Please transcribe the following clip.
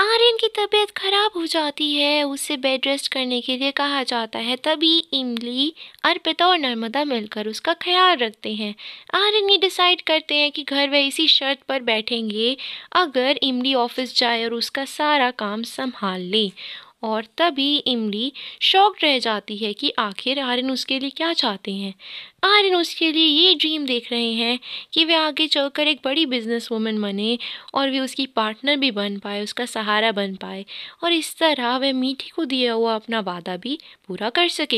आर्यन की तबीयत खराब हो जाती है उसे बेड रेस्ट करने के लिए कहा जाता है तभी इमली अर्पिता और नर्मदा मिलकर उसका ख्याल रखते हैं आर्यन ये डिसाइड करते हैं कि घर वे इसी शर्त पर बैठेंगे अगर इमली ऑफिस जाए और उसका सारा काम संभाल ले और तभी इमली शॉक्ड रह जाती है कि आखिर आर्यन उसके लिए क्या चाहते हैं आर्यन उसके लिए ये ड्रीम देख रहे हैं कि वे आगे चलकर एक बड़ी बिजनेस वूमन बने और वे उसकी पार्टनर भी बन पाए उसका सहारा बन पाए और इस तरह वह मीठी को दिया हुआ अपना वादा भी पूरा कर सके